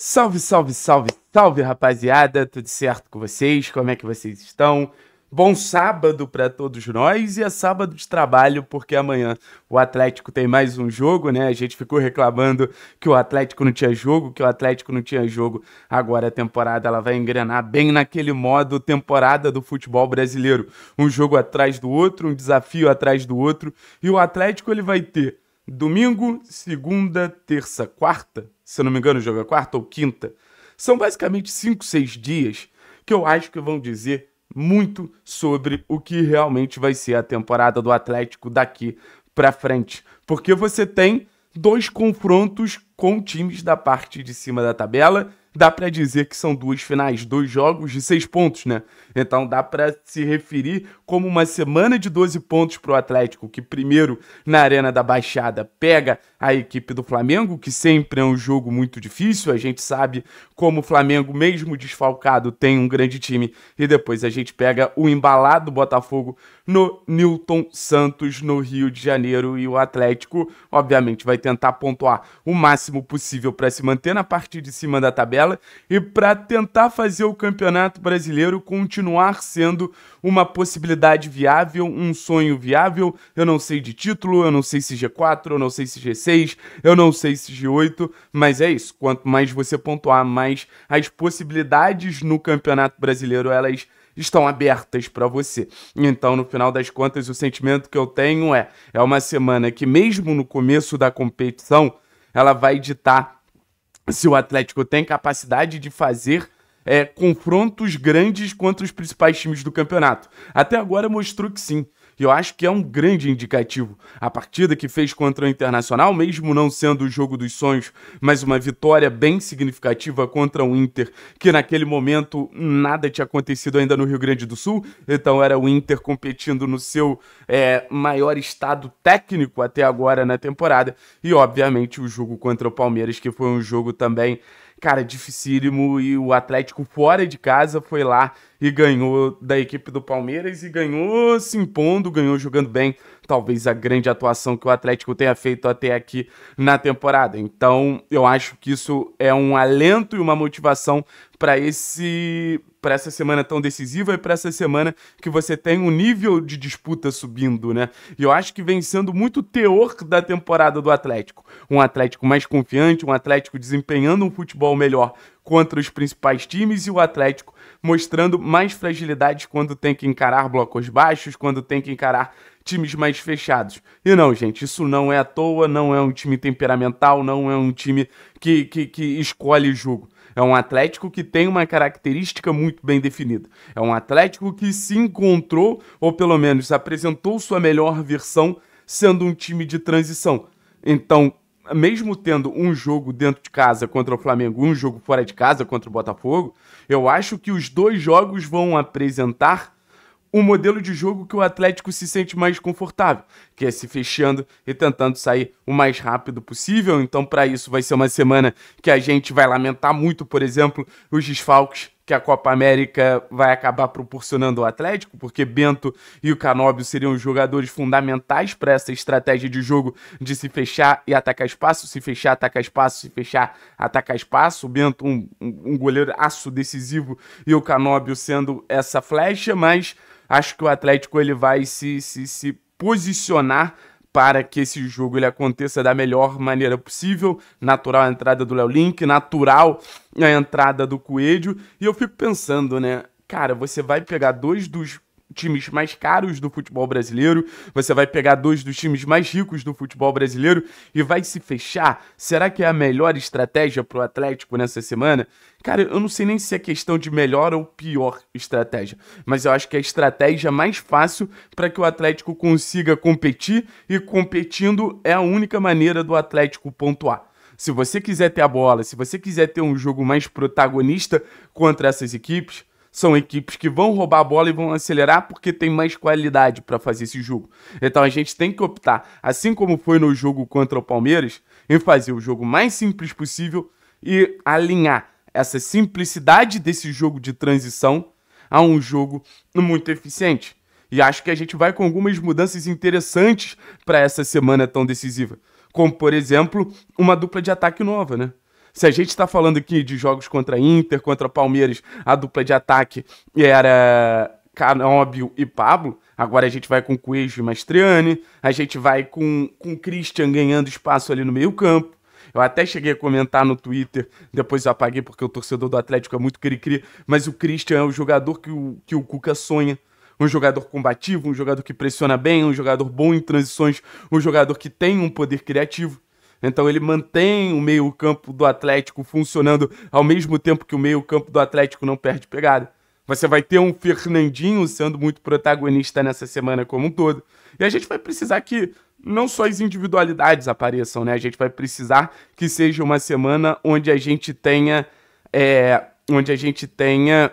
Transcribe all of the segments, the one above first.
Salve, salve, salve, salve, rapaziada. Tudo certo com vocês? Como é que vocês estão? Bom sábado para todos nós e é sábado de trabalho porque amanhã o Atlético tem mais um jogo, né? A gente ficou reclamando que o Atlético não tinha jogo, que o Atlético não tinha jogo. Agora a temporada ela vai engrenar bem naquele modo temporada do futebol brasileiro, um jogo atrás do outro, um desafio atrás do outro, e o Atlético ele vai ter domingo, segunda, terça, quarta, se não me engano, joga é quarta ou quinta. São basicamente cinco seis dias que eu acho que vão dizer muito sobre o que realmente vai ser a temporada do Atlético daqui para frente, porque você tem dois confrontos com times da parte de cima da tabela dá para dizer que são duas finais, dois jogos de seis pontos, né? Então dá para se referir como uma semana de 12 pontos para o Atlético, que primeiro na Arena da Baixada pega a equipe do Flamengo, que sempre é um jogo muito difícil. A gente sabe como o Flamengo, mesmo desfalcado, tem um grande time. E depois a gente pega o embalado Botafogo no Newton Santos, no Rio de Janeiro. E o Atlético, obviamente, vai tentar pontuar o máximo possível para se manter na parte de cima da tabela e para tentar fazer o Campeonato Brasileiro continuar sendo uma possibilidade viável, um sonho viável. Eu não sei de título, eu não sei se G4, eu não sei se G6, eu não sei se G8, mas é isso. Quanto mais você pontuar, mais as possibilidades no Campeonato Brasileiro elas estão abertas para você. Então, no final das contas, o sentimento que eu tenho é é uma semana que mesmo no começo da competição, ela vai ditar se o Atlético tem capacidade de fazer é, confrontos grandes contra os principais times do campeonato. Até agora mostrou que sim. E eu acho que é um grande indicativo. A partida que fez contra o Internacional, mesmo não sendo o jogo dos sonhos, mas uma vitória bem significativa contra o Inter, que naquele momento nada tinha acontecido ainda no Rio Grande do Sul, então era o Inter competindo no seu é, maior estado técnico até agora na temporada. E obviamente o jogo contra o Palmeiras, que foi um jogo também cara, dificílimo e o Atlético fora de casa foi lá e ganhou da equipe do Palmeiras e ganhou se impondo, ganhou jogando bem. Talvez a grande atuação que o Atlético tenha feito até aqui na temporada. Então, eu acho que isso é um alento e uma motivação para esse para essa semana tão decisiva e para essa semana que você tem um nível de disputa subindo, né? E eu acho que vem sendo muito teor da temporada do Atlético. Um Atlético mais confiante, um Atlético desempenhando um futebol melhor contra os principais times e o Atlético mostrando mais fragilidade quando tem que encarar blocos baixos, quando tem que encarar times mais fechados. E não, gente, isso não é à toa, não é um time temperamental, não é um time que, que, que escolhe jogo. É um Atlético que tem uma característica muito bem definida. É um Atlético que se encontrou, ou pelo menos apresentou sua melhor versão, sendo um time de transição. Então, mesmo tendo um jogo dentro de casa contra o Flamengo um jogo fora de casa contra o Botafogo, eu acho que os dois jogos vão apresentar um modelo de jogo que o Atlético se sente mais confortável, que é se fechando e tentando sair o mais rápido possível. Então, para isso, vai ser uma semana que a gente vai lamentar muito, por exemplo, os desfalques que a Copa América vai acabar proporcionando ao Atlético, porque Bento e o Canóbio seriam os jogadores fundamentais para essa estratégia de jogo de se fechar e atacar espaço, se fechar, atacar espaço, se fechar, atacar espaço. O Bento, um, um goleiro aço decisivo, e o Canóbio sendo essa flecha, mas acho que o Atlético ele vai se, se, se posicionar para que esse jogo ele aconteça da melhor maneira possível. Natural a entrada do Léo Link, natural a entrada do Coelho. E eu fico pensando, né? Cara, você vai pegar dois dos times mais caros do futebol brasileiro, você vai pegar dois dos times mais ricos do futebol brasileiro e vai se fechar? Será que é a melhor estratégia para o Atlético nessa semana? Cara, eu não sei nem se é questão de melhor ou pior estratégia, mas eu acho que é a estratégia mais fácil para que o Atlético consiga competir e competindo é a única maneira do Atlético pontuar. Se você quiser ter a bola, se você quiser ter um jogo mais protagonista contra essas equipes, são equipes que vão roubar a bola e vão acelerar porque tem mais qualidade para fazer esse jogo. Então a gente tem que optar, assim como foi no jogo contra o Palmeiras, em fazer o jogo mais simples possível e alinhar essa simplicidade desse jogo de transição a um jogo muito eficiente. E acho que a gente vai com algumas mudanças interessantes para essa semana tão decisiva, como por exemplo, uma dupla de ataque nova, né? Se a gente está falando aqui de jogos contra Inter, contra Palmeiras, a dupla de ataque era Canóbio e Pablo. Agora a gente vai com Coelho e Mastriani. A gente vai com o Christian ganhando espaço ali no meio-campo. Eu até cheguei a comentar no Twitter, depois apaguei porque o torcedor do Atlético é muito cri-cri, mas o Christian é o jogador que o, que o Cuca sonha. Um jogador combativo, um jogador que pressiona bem, um jogador bom em transições, um jogador que tem um poder criativo. Então ele mantém o meio-campo do Atlético funcionando ao mesmo tempo que o meio-campo do Atlético não perde pegada. Você vai ter um Fernandinho sendo muito protagonista nessa semana como um todo. E a gente vai precisar que não só as individualidades apareçam, né? A gente vai precisar que seja uma semana onde a gente tenha. É, onde a gente tenha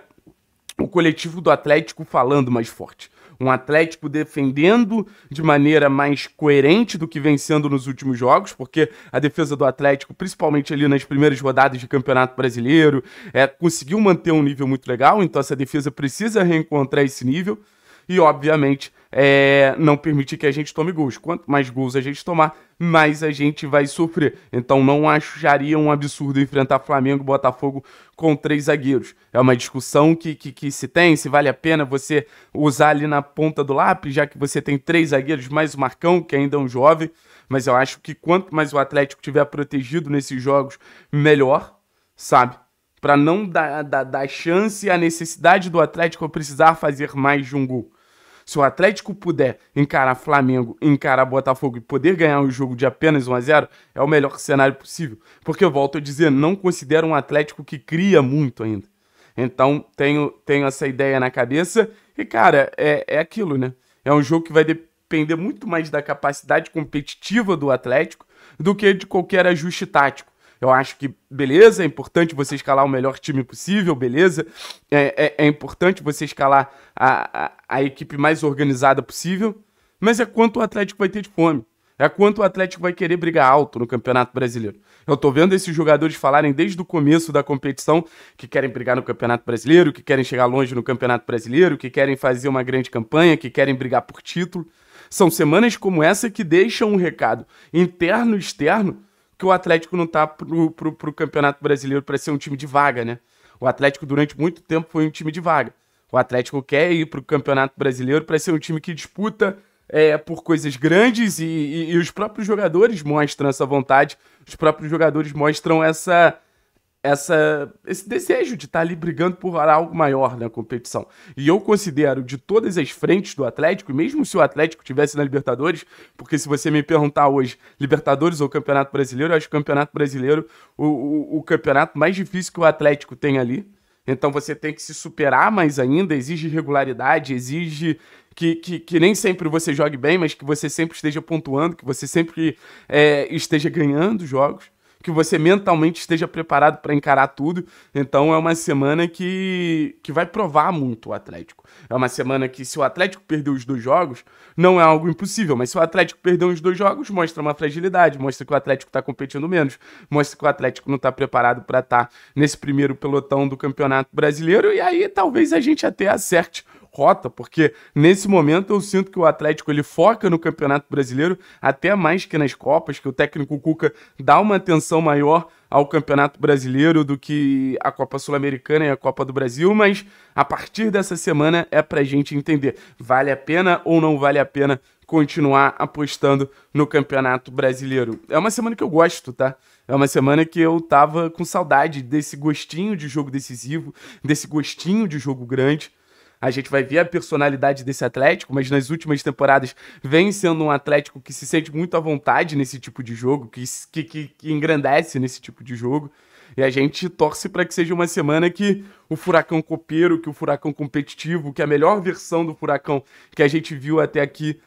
o coletivo do Atlético falando mais forte um Atlético defendendo de maneira mais coerente do que vencendo nos últimos jogos, porque a defesa do Atlético, principalmente ali nas primeiras rodadas de Campeonato Brasileiro, é, conseguiu manter um nível muito legal, então essa defesa precisa reencontrar esse nível e, obviamente, é, não permite que a gente tome gols. Quanto mais gols a gente tomar, mais a gente vai sofrer. Então não acharia um absurdo enfrentar Flamengo e Botafogo com três zagueiros. É uma discussão que, que, que, se tem, se vale a pena você usar ali na ponta do lápis, já que você tem três zagueiros, mais o Marcão, que ainda é um jovem. Mas eu acho que quanto mais o Atlético tiver protegido nesses jogos, melhor, sabe? Para não dar, dar, dar chance à necessidade do Atlético precisar fazer mais de um gol. Se o Atlético puder encarar Flamengo, encarar Botafogo e poder ganhar um jogo de apenas 1 a 0 é o melhor cenário possível. Porque, volto a dizer, não considero um Atlético que cria muito ainda. Então, tenho, tenho essa ideia na cabeça. E, cara, é, é aquilo, né? É um jogo que vai depender muito mais da capacidade competitiva do Atlético do que de qualquer ajuste tático. Eu acho que, beleza, é importante você escalar o melhor time possível, beleza. É, é, é importante você escalar a, a, a equipe mais organizada possível. Mas é quanto o Atlético vai ter de fome. É quanto o Atlético vai querer brigar alto no Campeonato Brasileiro. Eu tô vendo esses jogadores falarem desde o começo da competição que querem brigar no Campeonato Brasileiro, que querem chegar longe no Campeonato Brasileiro, que querem fazer uma grande campanha, que querem brigar por título. São semanas como essa que deixam um recado interno e externo que o Atlético não tá pro, pro, pro Campeonato Brasileiro para ser um time de vaga, né? O Atlético durante muito tempo foi um time de vaga. O Atlético quer ir pro Campeonato Brasileiro para ser um time que disputa é, por coisas grandes e, e, e, os próprios jogadores mostram essa vontade, os próprios jogadores mostram essa essa, esse desejo de estar tá ali brigando por algo maior na competição. E eu considero de todas as frentes do Atlético, mesmo se o Atlético tivesse na Libertadores, porque se você me perguntar hoje, Libertadores ou Campeonato Brasileiro, eu acho o Campeonato Brasileiro o, o, o campeonato mais difícil que o Atlético tem ali. Então você tem que se superar mais ainda, exige regularidade, exige que, que, que, nem sempre você jogue bem, mas que você sempre esteja pontuando, que você sempre é, esteja ganhando jogos que você mentalmente esteja preparado para encarar tudo. Então é uma semana que, que vai provar muito o Atlético. É uma semana que, se o Atlético perder os dois jogos, não é algo impossível, mas se o Atlético perder os dois jogos, mostra uma fragilidade, mostra que o Atlético está competindo menos, mostra que o Atlético não está preparado para estar tá nesse primeiro pelotão do Campeonato Brasileiro, e aí talvez a gente até acerte rota, porque nesse momento eu sinto que o Atlético ele foca no Campeonato Brasileiro até mais que nas Copas, que o técnico Cuca dá uma atenção maior ao Campeonato Brasileiro do que a Copa Sul-Americana e a Copa do Brasil, mas a partir dessa semana é pra gente entender, vale a pena ou não vale a pena continuar apostando no Campeonato Brasileiro. É uma semana que eu gosto, tá? É uma semana que eu tava com saudade desse gostinho de jogo decisivo, desse gostinho de jogo grande. A gente vai ver a personalidade desse Atlético, mas nas últimas temporadas vem sendo um Atlético que se sente muito à vontade nesse tipo de jogo, que, que, que engrandece nesse tipo de jogo. E a gente torce para que seja uma semana que o furacão copeiro, que o furacão competitivo, que a melhor versão do furacão que a gente viu até aqui,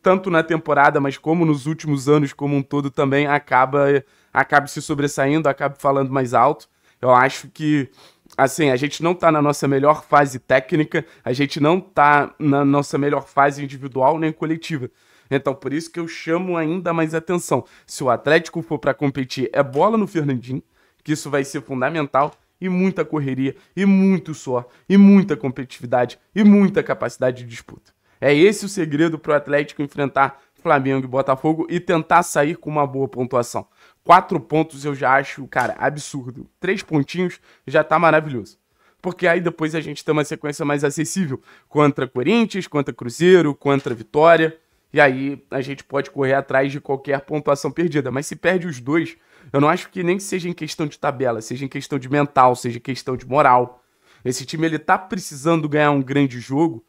tanto na temporada, mas como nos últimos anos como um todo também, acaba, acaba se sobressaindo, acaba falando mais alto. Eu acho que assim, a gente não tá na nossa melhor fase técnica, a gente não tá na nossa melhor fase individual nem coletiva. Então, por isso que eu chamo ainda mais atenção. Se o Atlético for para competir, é bola no Fernandinho, que isso vai ser fundamental, e muita correria, e muito suor, e muita competitividade, e muita capacidade de disputa. É esse o segredo para o Atlético enfrentar Flamengo e Botafogo e tentar sair com uma boa pontuação. Quatro pontos eu já acho, cara, absurdo. Três pontinhos já tá maravilhoso. Porque aí depois a gente tem uma sequência mais acessível contra Corinthians, contra Cruzeiro, contra Vitória. E aí a gente pode correr atrás de qualquer pontuação perdida. Mas se perde os dois, eu não acho que nem seja em questão de tabela, seja em questão de mental, seja em questão de moral. Esse time ele tá precisando ganhar um grande jogo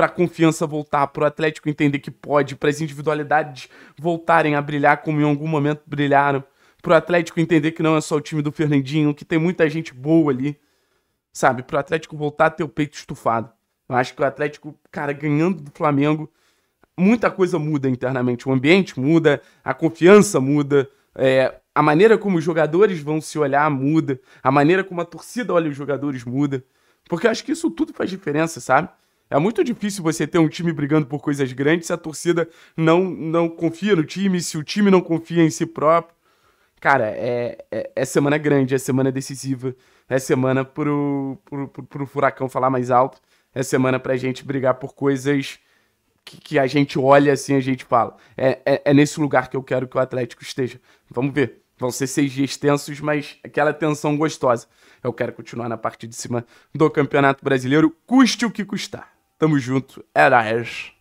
para a confiança voltar, para o Atlético entender que pode, para as individualidades voltarem a brilhar como em algum momento brilharam, para o Atlético entender que não é só o time do Fernandinho, que tem muita gente boa ali, sabe? Para o Atlético voltar a ter o peito estufado. Eu acho que o Atlético, cara, ganhando do Flamengo, muita coisa muda internamente. O ambiente muda, a confiança muda, é, a maneira como os jogadores vão se olhar muda, a maneira como a torcida olha os jogadores muda. Porque eu acho que isso tudo faz diferença, sabe? É muito difícil você ter um time brigando por coisas grandes se a torcida não, não confia no time, se o time não confia em si próprio. Cara, é, é, é semana grande, é semana decisiva, é semana pro, pro, pro, pro furacão falar mais alto, é semana pra gente brigar por coisas que, que a gente olha assim, a gente fala. É, é, é nesse lugar que eu quero que o Atlético esteja. Vamos ver. Vão ser seis dias tensos, mas aquela tensão gostosa. Eu quero continuar na parte de cima do Campeonato Brasileiro, custe o que custar. Tamo junto. É nóis.